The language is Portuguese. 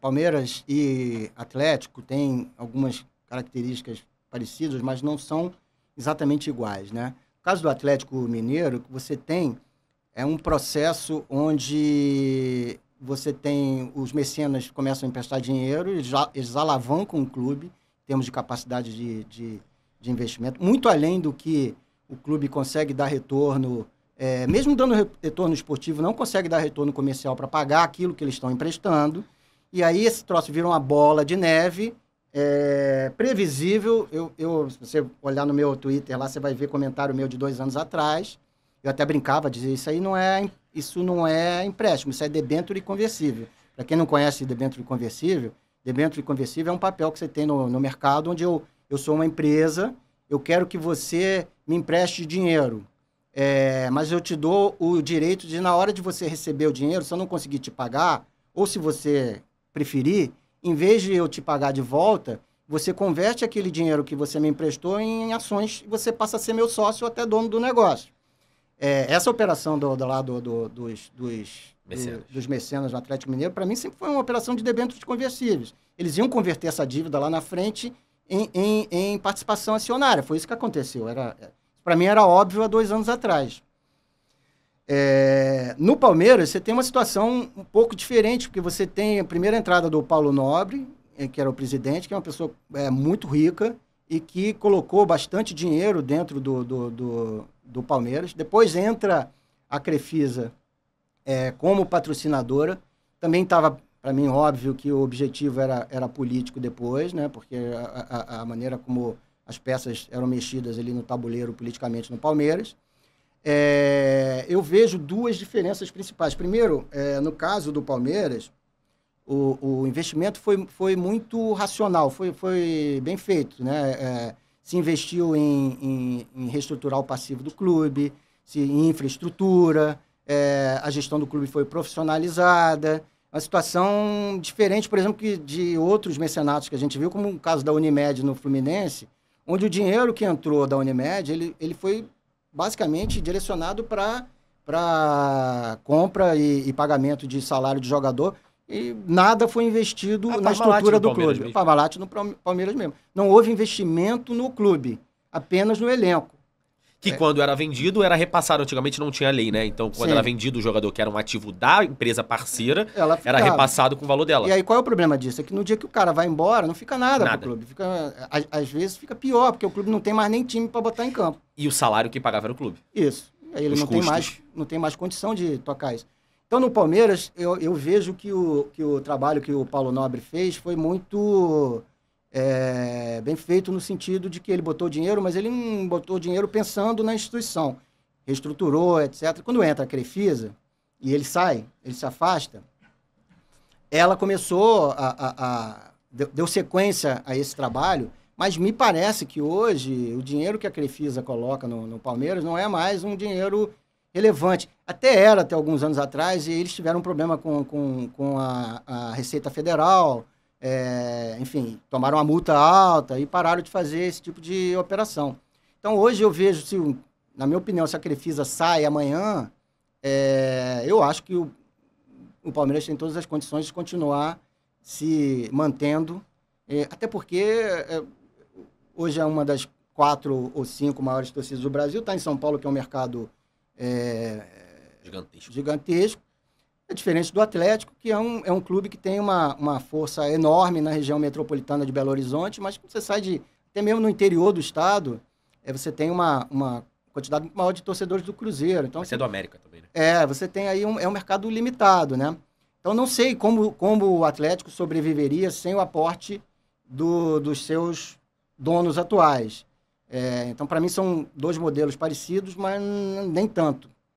Palmeiras e Atlético têm algumas características parecidas, mas não são exatamente iguais, né? No caso do Atlético Mineiro, você tem é um processo onde você tem os mecenas começam a emprestar dinheiro, eles, eles alavancam o clube em termos de capacidade de, de, de investimento, muito além do que o clube consegue dar retorno, é, mesmo dando retorno esportivo, não consegue dar retorno comercial para pagar aquilo que eles estão emprestando. E aí esse troço vira uma bola de neve, é, previsível. Eu, eu, se você olhar no meu Twitter lá, você vai ver comentário meu de dois anos atrás. Eu até brincava, dizia, isso aí não é, isso não é empréstimo, isso é debênture conversível. Para quem não conhece debênture conversível, debênture conversível é um papel que você tem no, no mercado, onde eu, eu sou uma empresa, eu quero que você me empreste dinheiro. É, mas eu te dou o direito de, na hora de você receber o dinheiro, se eu não conseguir te pagar, ou se você preferir, em vez de eu te pagar de volta, você converte aquele dinheiro que você me emprestou em ações e você passa a ser meu sócio até dono do negócio. É, essa operação do, do, lá do, do, dos, dos, mecenas. Do, dos mecenas no Atlético Mineiro, para mim, sempre foi uma operação de debêntures conversíveis. Eles iam converter essa dívida lá na frente em, em, em participação acionária. Foi isso que aconteceu. Era, é, para mim, era óbvio há dois anos atrás. É, no Palmeiras, você tem uma situação um pouco diferente, porque você tem a primeira entrada do Paulo Nobre, é, que era o presidente, que é uma pessoa é, muito rica e que colocou bastante dinheiro dentro do, do, do, do Palmeiras. Depois entra a Crefisa é, como patrocinadora. Também estava, para mim, óbvio que o objetivo era, era político depois, né? porque a, a, a maneira como as peças eram mexidas ali no tabuleiro politicamente no Palmeiras. É, eu vejo duas diferenças principais. Primeiro, é, no caso do Palmeiras, o, o, investimento foi, foi muito racional, foi, foi bem feito. Né? É, se investiu em, em, em, reestruturar o passivo do clube, se, em infraestrutura, é, a gestão do clube foi profissionalizada. Uma situação diferente, por exemplo, que de outros mercenários que a gente viu, como o caso da Unimed no Fluminense, onde o dinheiro que entrou da Unimed ele, ele foi basicamente direcionado para compra e, e, pagamento de salário de jogador. E nada foi investido ah, na estrutura do clube. Mesmo. Parmalat no Palmeiras mesmo. Não houve investimento no clube, apenas no elenco. Que é. quando era vendido, era repassado. Antigamente não tinha lei, né? Então, quando Sim. era vendido o jogador, que era um ativo da empresa parceira, era repassado com o valor dela. E aí, qual é o problema disso? É que no dia que o cara vai embora, não fica nada, nada. pro clube. Fica, às vezes fica pior, porque o clube não tem mais nem time para botar em campo. E o salário que pagava era o clube. Isso. Aí ele Os não custos. tem, mais, não tem mais condição de tocar isso. Então, no Palmeiras, eu, eu vejo que o, que o trabalho que o Paulo Nobre fez foi muito Bem feito no sentido de que ele botou dinheiro, mas ele não botou dinheiro pensando na instituição. Reestruturou, etc. Quando entra a Crefisa e ele sai, ele se afasta, ela começou a, a, a deu sequência a esse trabalho, mas me parece que hoje o dinheiro que a Crefisa coloca no, no Palmeiras não é mais um dinheiro relevante. Até era, até alguns anos atrás, e eles tiveram um problema com, com, com a, a Receita Federal, é, enfim, tomaram uma multa alta e pararam de fazer esse tipo de operação. Então, hoje eu vejo, se, na minha opinião, se a Crefisa sai amanhã, é, eu acho que o, o Palmeiras tem todas as condições de continuar se mantendo, é, até porque é, hoje é uma das quatro ou cinco maiores torcidas do Brasil, está em São Paulo, que é um mercado é, gigantesco. gigantesco é diferente do Atlético, que é um, é um clube que tem uma, uma força enorme na região metropolitana de Belo Horizonte, mas quando você sai de. até mesmo no interior do estado, é, você tem uma, uma quantidade muito maior de torcedores do Cruzeiro. Então, você é do América também, né? É, você tem aí um, é um mercado limitado, né? Então não sei como, como o Atlético sobreviveria sem o aporte do, dos seus donos atuais. É, então, para mim, são dois modelos parecidos, mas nem tanto.